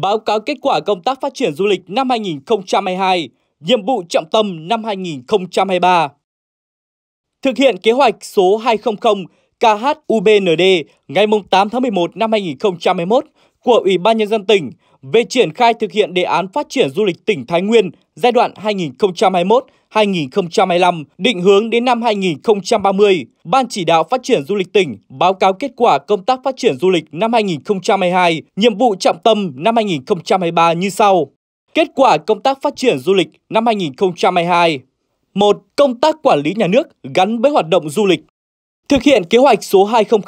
báo cáo kết quả công tác phát triển du lịch năm 2022, nhiệm vụ trọng tâm năm 2023. Thực hiện kế hoạch số 200 KHUBND ngày 8 tháng 11 năm 2021 của Ủy ban Nhân dân tỉnh – về triển khai thực hiện đề án phát triển du lịch tỉnh Thái Nguyên giai đoạn 2021-2025, định hướng đến năm 2030, Ban chỉ đạo phát triển du lịch tỉnh báo cáo kết quả công tác phát triển du lịch năm 2022, nhiệm vụ trọng tâm năm 2023 như sau. Kết quả công tác phát triển du lịch năm 2022 một Công tác quản lý nhà nước gắn với hoạt động du lịch Thực hiện kế hoạch số 200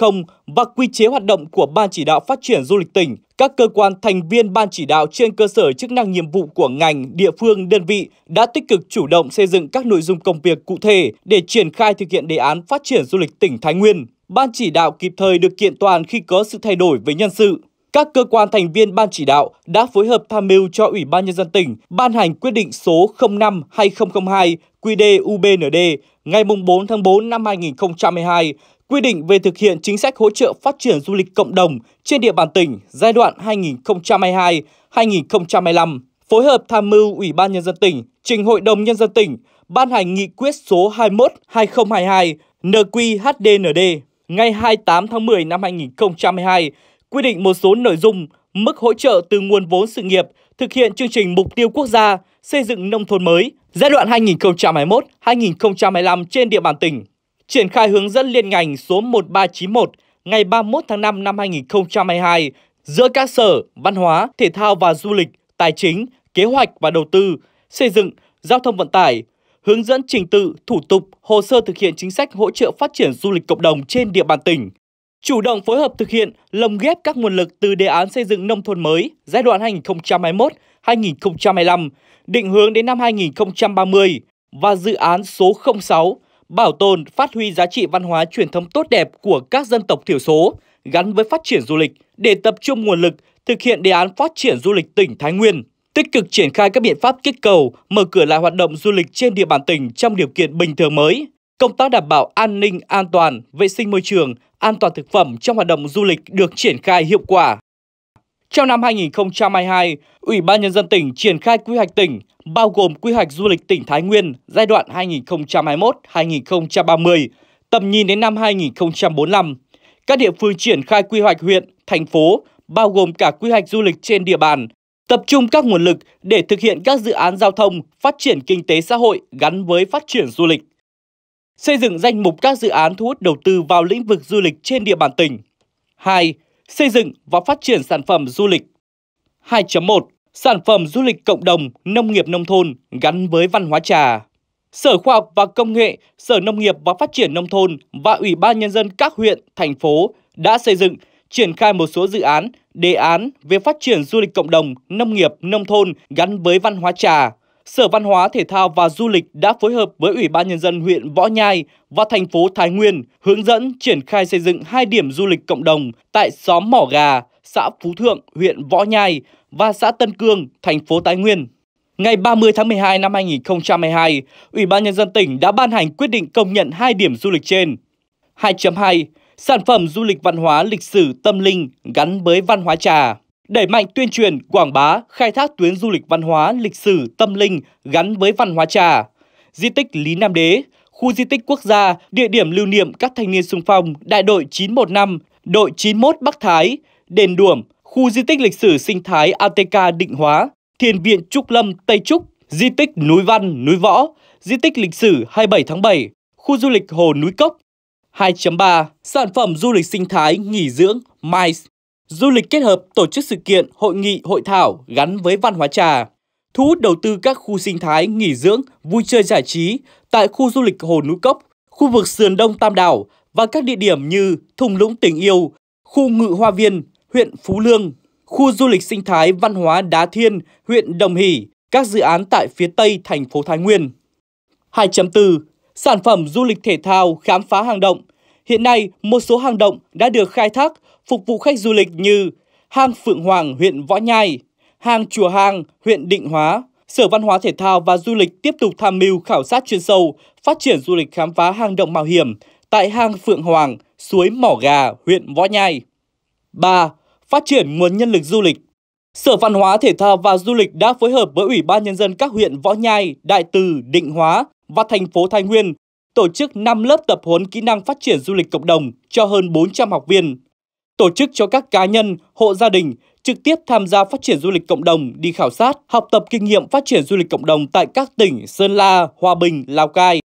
và quy chế hoạt động của Ban chỉ đạo phát triển du lịch tỉnh, các cơ quan thành viên ban chỉ đạo trên cơ sở chức năng nhiệm vụ của ngành, địa phương, đơn vị đã tích cực chủ động xây dựng các nội dung công việc cụ thể để triển khai thực hiện đề án phát triển du lịch tỉnh Thái Nguyên. Ban chỉ đạo kịp thời được kiện toàn khi có sự thay đổi về nhân sự. Các cơ quan thành viên ban chỉ đạo đã phối hợp tham mưu cho Ủy ban nhân dân tỉnh ban hành quyết định số 05/2002 quy đề UBND ngày 4 tháng 4 năm 2022 quy định về thực hiện chính sách hỗ trợ phát triển du lịch cộng đồng trên địa bàn tỉnh giai đoạn 2022-2025, phối hợp tham mưu Ủy ban Nhân dân tỉnh, trình Hội đồng Nhân dân tỉnh, ban hành nghị quyết số 21-2022 NQHDND ngày 28 tháng 10 năm 2022, quy định một số nội dung, mức hỗ trợ từ nguồn vốn sự nghiệp thực hiện chương trình mục tiêu quốc gia xây dựng nông thôn mới giai đoạn 2021-2025 trên địa bàn tỉnh, triển khai hướng dẫn liên ngành số 1391 ngày 31 tháng 5 năm 2022 giữa các sở văn hóa, thể thao và du lịch, tài chính, kế hoạch và đầu tư, xây dựng, giao thông vận tải, hướng dẫn trình tự, thủ tục, hồ sơ thực hiện chính sách hỗ trợ phát triển du lịch cộng đồng trên địa bàn tỉnh, chủ động phối hợp thực hiện lồng ghép các nguồn lực từ đề án xây dựng nông thôn mới giai đoạn 2021-2025, định hướng đến năm 2030 và dự án số 06 bảo tồn, phát huy giá trị văn hóa truyền thống tốt đẹp của các dân tộc thiểu số gắn với phát triển du lịch để tập trung nguồn lực thực hiện đề án phát triển du lịch tỉnh Thái Nguyên, tích cực triển khai các biện pháp kích cầu, mở cửa lại hoạt động du lịch trên địa bàn tỉnh trong điều kiện bình thường mới Công tác đảm bảo an ninh, an toàn, vệ sinh môi trường, an toàn thực phẩm trong hoạt động du lịch được triển khai hiệu quả. Trong năm 2022, Ủy ban Nhân dân tỉnh triển khai quy hoạch tỉnh, bao gồm quy hoạch du lịch tỉnh Thái Nguyên giai đoạn 2021-2030, tầm nhìn đến năm 2045. Các địa phương triển khai quy hoạch huyện, thành phố, bao gồm cả quy hoạch du lịch trên địa bàn, tập trung các nguồn lực để thực hiện các dự án giao thông, phát triển kinh tế xã hội gắn với phát triển du lịch. Xây dựng danh mục các dự án thu hút đầu tư vào lĩnh vực du lịch trên địa bàn tỉnh. 2. Xây dựng và phát triển sản phẩm du lịch. 2.1. Sản phẩm du lịch cộng đồng, nông nghiệp nông thôn gắn với văn hóa trà. Sở Khoa học và Công nghệ, Sở Nông nghiệp và Phát triển Nông thôn và Ủy ban Nhân dân các huyện, thành phố đã xây dựng, triển khai một số dự án, đề án về phát triển du lịch cộng đồng, nông nghiệp, nông thôn gắn với văn hóa trà, Sở Văn hóa, Thể thao và Du lịch đã phối hợp với Ủy ban Nhân dân huyện Võ Nhai và thành phố Thái Nguyên hướng dẫn triển khai xây dựng hai điểm du lịch cộng đồng tại xóm Mỏ Gà, xã Phú Thượng, huyện Võ Nhai và xã Tân Cương, thành phố Thái Nguyên. Ngày 30 tháng 12 năm 2022, Ủy ban Nhân dân tỉnh đã ban hành quyết định công nhận hai điểm du lịch trên. 2.2. Sản phẩm du lịch văn hóa lịch sử tâm linh gắn với văn hóa trà đẩy mạnh tuyên truyền, quảng bá, khai thác tuyến du lịch văn hóa, lịch sử, tâm linh gắn với văn hóa trà. Di tích Lý Nam Đế, khu di tích quốc gia, địa điểm lưu niệm các thanh niên sung phong, đại đội 915, đội 91 Bắc Thái, đền Đuẩm, khu di tích lịch sử sinh thái ATK Định Hóa, Thiền viện Trúc Lâm Tây Trúc, di tích núi Văn, núi Võ, di tích lịch sử 27 tháng 7, khu du lịch Hồ Núi Cốc. 2.3 Sản phẩm du lịch sinh thái nghỉ dưỡng MICE Du lịch kết hợp tổ chức sự kiện, hội nghị, hội thảo gắn với văn hóa trà, thu hút đầu tư các khu sinh thái, nghỉ dưỡng, vui chơi giải trí tại khu du lịch Hồ Núi Cốc, khu vực Sườn Đông Tam Đảo và các địa điểm như Thùng Lũng Tình Yêu, khu Ngự Hoa Viên, huyện Phú Lương, khu du lịch sinh thái văn hóa Đá Thiên, huyện Đồng Hỷ, các dự án tại phía Tây thành phố Thái Nguyên. 2.4. Sản phẩm du lịch thể thao khám phá hang động – Hiện nay, một số hang động đã được khai thác phục vụ khách du lịch như hang Phượng Hoàng, huyện Võ Nhai, hang Chùa Hang, huyện Định Hóa. Sở Văn hóa Thể thao và Du lịch tiếp tục tham mưu khảo sát chuyên sâu, phát triển du lịch khám phá hang động mạo hiểm tại hang Phượng Hoàng, suối Mỏ Gà, huyện Võ Nhai. 3. Phát triển nguồn nhân lực du lịch Sở Văn hóa Thể thao và Du lịch đã phối hợp với Ủy ban Nhân dân các huyện Võ Nhai, Đại Từ, Định Hóa và thành phố Thái Nguyên tổ chức 5 lớp tập huấn kỹ năng phát triển du lịch cộng đồng cho hơn 400 học viên, tổ chức cho các cá nhân, hộ gia đình trực tiếp tham gia phát triển du lịch cộng đồng đi khảo sát, học tập kinh nghiệm phát triển du lịch cộng đồng tại các tỉnh Sơn La, Hòa Bình, Lào Cai.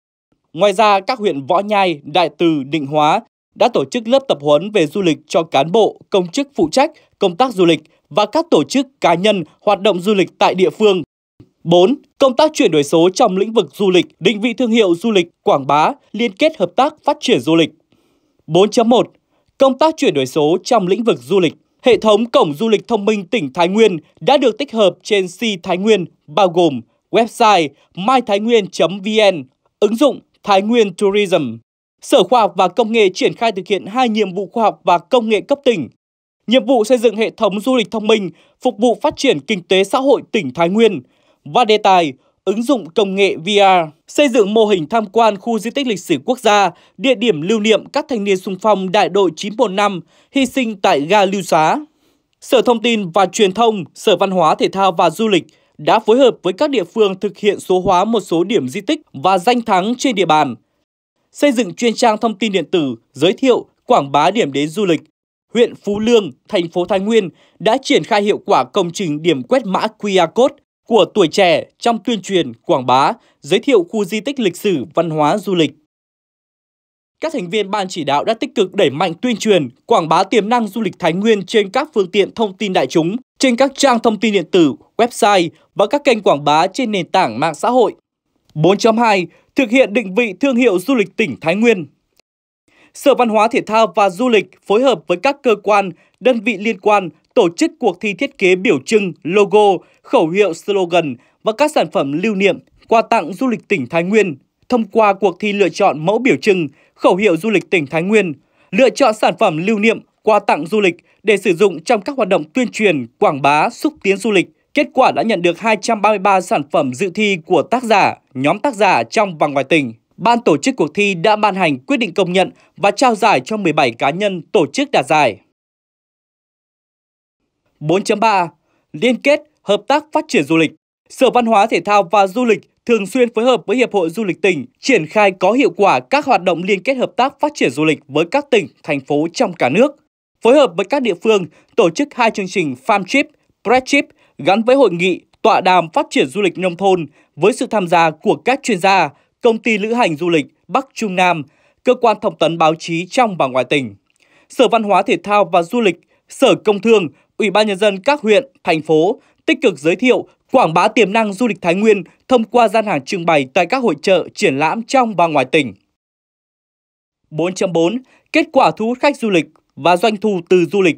Ngoài ra, các huyện Võ Nhai, Đại Từ, Định Hóa đã tổ chức lớp tập huấn về du lịch cho cán bộ, công chức phụ trách công tác du lịch và các tổ chức cá nhân hoạt động du lịch tại địa phương. 4. Công tác chuyển đổi số trong lĩnh vực du lịch, định vị thương hiệu du lịch, quảng bá, liên kết hợp tác phát triển du lịch. 4.1. Công tác chuyển đổi số trong lĩnh vực du lịch. Hệ thống cổng du lịch thông minh tỉnh Thái Nguyên đã được tích hợp trên C Thái Nguyên bao gồm website mythainguyen.vn, ứng dụng Thái Nguyên Tourism. Sở Khoa học và Công nghệ triển khai thực hiện hai nhiệm vụ khoa học và công nghệ cấp tỉnh. Nhiệm vụ xây dựng hệ thống du lịch thông minh phục vụ phát triển kinh tế xã hội tỉnh Thái Nguyên – và đề tài ứng dụng công nghệ VR, xây dựng mô hình tham quan khu di tích lịch sử quốc gia, địa điểm lưu niệm các thanh niên sung phong đại đội 915 hy sinh tại ga Lưu Xá. Sở Thông tin và Truyền thông, Sở Văn hóa Thể thao và Du lịch đã phối hợp với các địa phương thực hiện số hóa một số điểm di tích và danh thắng trên địa bàn, xây dựng chuyên trang thông tin điện tử, giới thiệu, quảng bá điểm đến du lịch. Huyện Phú Lương, thành phố Thái Nguyên đã triển khai hiệu quả công trình điểm quét mã QR code của tuổi trẻ trong tuyên truyền, quảng bá, giới thiệu khu di tích lịch sử, văn hóa, du lịch. Các thành viên ban chỉ đạo đã tích cực đẩy mạnh tuyên truyền, quảng bá tiềm năng du lịch Thái Nguyên trên các phương tiện thông tin đại chúng, trên các trang thông tin điện tử, website và các kênh quảng bá trên nền tảng mạng xã hội. 4.2. Thực hiện định vị thương hiệu du lịch tỉnh Thái Nguyên Sở Văn hóa Thể thao và Du lịch phối hợp với các cơ quan, đơn vị liên quan tổ chức cuộc thi thiết kế biểu trưng, logo, khẩu hiệu slogan và các sản phẩm lưu niệm, quà tặng du lịch tỉnh Thái Nguyên thông qua cuộc thi lựa chọn mẫu biểu trưng, khẩu hiệu du lịch tỉnh Thái Nguyên, lựa chọn sản phẩm lưu niệm, quà tặng du lịch để sử dụng trong các hoạt động tuyên truyền, quảng bá, xúc tiến du lịch. Kết quả đã nhận được 233 sản phẩm dự thi của tác giả, nhóm tác giả trong và ngoài tỉnh. Ban tổ chức cuộc thi đã ban hành quyết định công nhận và trao giải cho 17 cá nhân tổ chức đạt giải. 4.3 Liên kết, hợp tác phát triển du lịch Sở Văn hóa Thể thao và Du lịch thường xuyên phối hợp với Hiệp hội Du lịch tỉnh triển khai có hiệu quả các hoạt động liên kết hợp tác phát triển du lịch với các tỉnh, thành phố trong cả nước. Phối hợp với các địa phương, tổ chức hai chương trình Farm Trip, Bread Trip gắn với hội nghị tọa đàm phát triển du lịch nông thôn với sự tham gia của các chuyên gia, công ty lữ hành du lịch Bắc Trung Nam, cơ quan thông tấn báo chí trong và ngoài tỉnh. Sở Văn hóa Thể thao và Du lịch, Sở Công Thương Ủy ban Nhân dân các huyện, thành phố tích cực giới thiệu, quảng bá tiềm năng du lịch Thái Nguyên thông qua gian hàng trưng bày tại các hội trợ, triển lãm trong và ngoài tỉnh. 4.4. Kết quả thu hút khách du lịch và doanh thu từ du lịch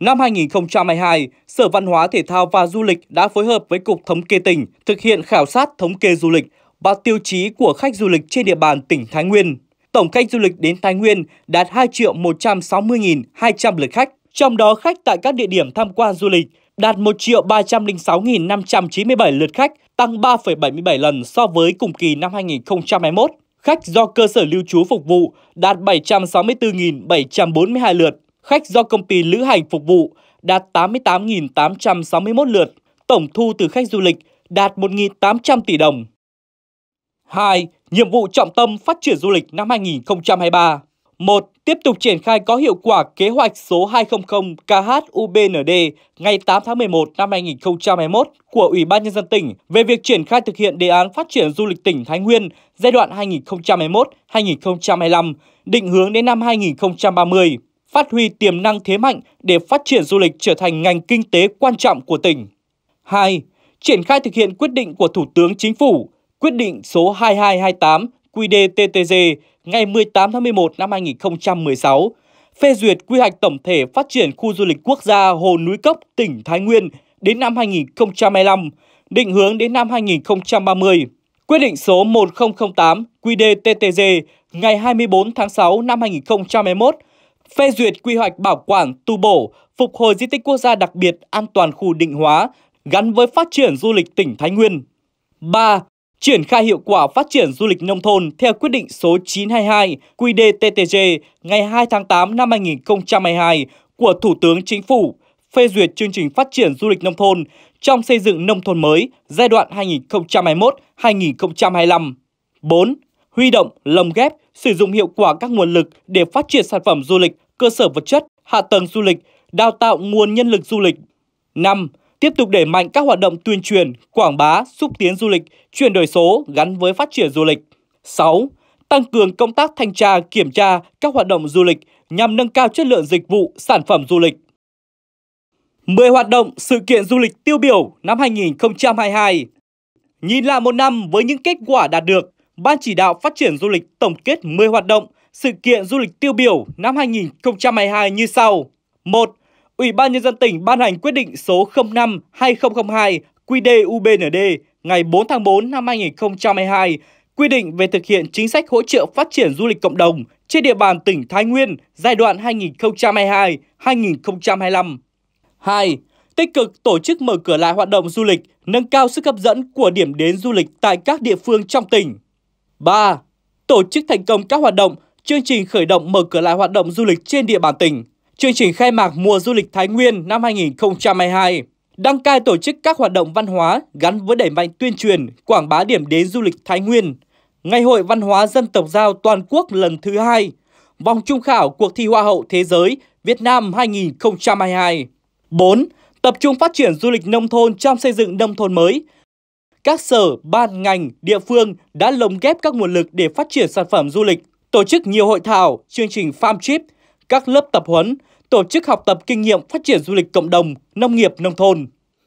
Năm 2022, Sở Văn hóa Thể thao và Du lịch đã phối hợp với Cục Thống kê tỉnh thực hiện khảo sát thống kê du lịch và tiêu chí của khách du lịch trên địa bàn tỉnh Thái Nguyên. Tổng khách du lịch đến Thái Nguyên đạt 2 160.200 lượt khách, trong đó khách tại các địa điểm tham quan du lịch đạt 1 triệu 306.597 lượt khách, tăng 3,77 lần so với cùng kỳ năm 2021. Khách do cơ sở lưu trú phục vụ đạt 764.742 lượt, khách do công ty lữ hành phục vụ đạt 88.861 lượt, tổng thu từ khách du lịch đạt 1.800 tỷ đồng. 2. Nhiệm vụ trọng tâm phát triển du lịch năm 2023 1. Tiếp tục triển khai có hiệu quả kế hoạch số 200 KHUBND ngày 8 tháng 11 năm 2021 của Ủy ban Nhân dân tỉnh về việc triển khai thực hiện đề án phát triển du lịch tỉnh Thái Nguyên giai đoạn 2021-2025, định hướng đến năm 2030, phát huy tiềm năng thế mạnh để phát triển du lịch trở thành ngành kinh tế quan trọng của tỉnh. 2. Triển khai thực hiện quyết định của Thủ tướng Chính phủ, quyết định số 2228 QĐ-TTG ngày 18 tháng 11 năm 2016, phê duyệt quy hoạch tổng thể phát triển khu du lịch quốc gia Hồ Núi Cốc, tỉnh Thái Nguyên đến năm 2025, định hướng đến năm 2030. Quyết định số 1008 QĐ-TTG ngày 24 tháng 6 năm 2021 phê duyệt quy hoạch bảo quản, tu bổ, phục hồi di tích quốc gia đặc biệt an toàn khu định hóa gắn với phát triển du lịch tỉnh Thái Nguyên. 3 triển khai hiệu quả phát triển du lịch nông thôn theo quyết định số 922 QĐ-TTG ngày 2 tháng 8 năm 2022 của Thủ tướng Chính phủ phê duyệt chương trình phát triển du lịch nông thôn trong xây dựng nông thôn mới giai đoạn 2021-2025. 4. Huy động, lồng ghép, sử dụng hiệu quả các nguồn lực để phát triển sản phẩm du lịch, cơ sở vật chất, hạ tầng du lịch, đào tạo nguồn nhân lực du lịch. 5 tiếp tục đẩy mạnh các hoạt động tuyên truyền, quảng bá, xúc tiến du lịch, chuyển đổi số gắn với phát triển du lịch. 6. Tăng cường công tác thanh tra, kiểm tra các hoạt động du lịch nhằm nâng cao chất lượng dịch vụ, sản phẩm du lịch. 10 hoạt động sự kiện du lịch tiêu biểu năm 2022 Nhìn lại một năm với những kết quả đạt được, Ban chỉ đạo phát triển du lịch tổng kết 10 hoạt động sự kiện du lịch tiêu biểu năm 2022 như sau. 1. Ủy ban Nhân dân tỉnh ban hành quyết định số 05-2002 QD-UBND ngày 4 tháng 4 năm 2022 quy định về thực hiện chính sách hỗ trợ phát triển du lịch cộng đồng trên địa bàn tỉnh Thái Nguyên giai đoạn 2022-2025. 2. Tích cực tổ chức mở cửa lại hoạt động du lịch, nâng cao sức hấp dẫn của điểm đến du lịch tại các địa phương trong tỉnh. 3. Tổ chức thành công các hoạt động, chương trình khởi động mở cửa lại hoạt động du lịch trên địa bàn tỉnh chương trình khai mạc mùa du lịch Thái Nguyên năm 2022 đăng cai tổ chức các hoạt động văn hóa gắn với đẩy mạnh tuyên truyền, quảng bá điểm đến du lịch Thái Nguyên. Ngày hội văn hóa dân tộc giao toàn quốc lần thứ hai, vòng trung khảo cuộc thi Hoa hậu Thế giới Việt Nam 2022. 4. Tập trung phát triển du lịch nông thôn trong xây dựng nông thôn mới. Các sở, ban, ngành, địa phương đã lồng ghép các nguồn lực để phát triển sản phẩm du lịch, tổ chức nhiều hội thảo, chương trình farm trip, các lớp tập huấn, tổ chức học tập kinh nghiệm phát triển du lịch cộng đồng, nông nghiệp nông thôn.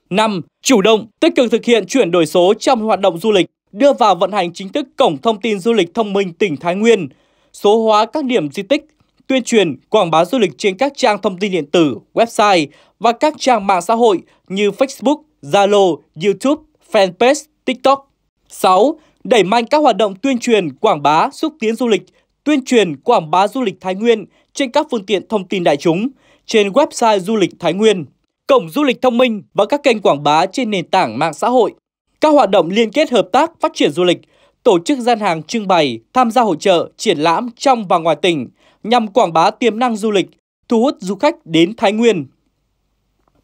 5. Chủ động, tích cực thực hiện chuyển đổi số trong hoạt động du lịch, đưa vào vận hành chính thức Cổng Thông tin Du lịch Thông minh tỉnh Thái Nguyên, số hóa các điểm di tích, tuyên truyền, quảng bá du lịch trên các trang thông tin điện tử, website và các trang mạng xã hội như Facebook, Zalo, YouTube, Fanpage, TikTok. 6. Đẩy mạnh các hoạt động tuyên truyền, quảng bá, xúc tiến du lịch, tuyên truyền quảng bá du lịch Thái Nguyên trên các phương tiện thông tin đại chúng, trên website du lịch Thái Nguyên, cổng du lịch thông minh và các kênh quảng bá trên nền tảng mạng xã hội. Các hoạt động liên kết hợp tác phát triển du lịch, tổ chức gian hàng trưng bày, tham gia hội trợ, triển lãm trong và ngoài tỉnh nhằm quảng bá tiềm năng du lịch, thu hút du khách đến Thái Nguyên.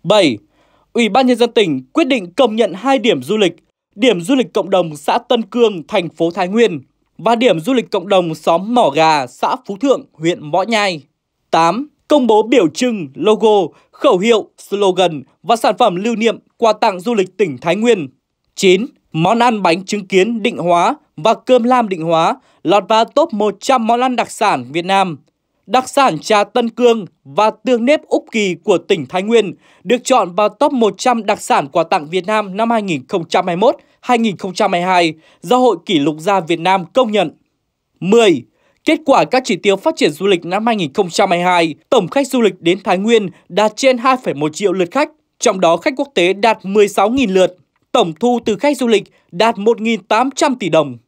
7. Ủy ban nhân dân tỉnh quyết định công nhận hai điểm du lịch, điểm du lịch cộng đồng xã Tân Cương, thành phố Thái Nguyên và điểm du lịch cộng đồng xóm Mỏ Gà, xã Phú Thượng, huyện Võ Nhai. 8. Công bố biểu trưng, logo, khẩu hiệu, slogan và sản phẩm lưu niệm quà tặng du lịch tỉnh Thái Nguyên. 9. Món ăn bánh chứng kiến định hóa và cơm lam định hóa lọt vào top 100 món ăn đặc sản Việt Nam. Đặc sản trà Tân Cương và tương nếp Úc Kỳ của tỉnh Thái Nguyên được chọn vào top 100 đặc sản quà tặng Việt Nam năm 2021 2022 do Hội Kỷ lục gia Việt Nam công nhận. 10. Kết quả các chỉ tiêu phát triển du lịch năm 2022, tổng khách du lịch đến Thái Nguyên đạt trên 2,1 triệu lượt khách, trong đó khách quốc tế đạt 16.000 lượt. Tổng thu từ khách du lịch đạt 1.800 tỷ đồng.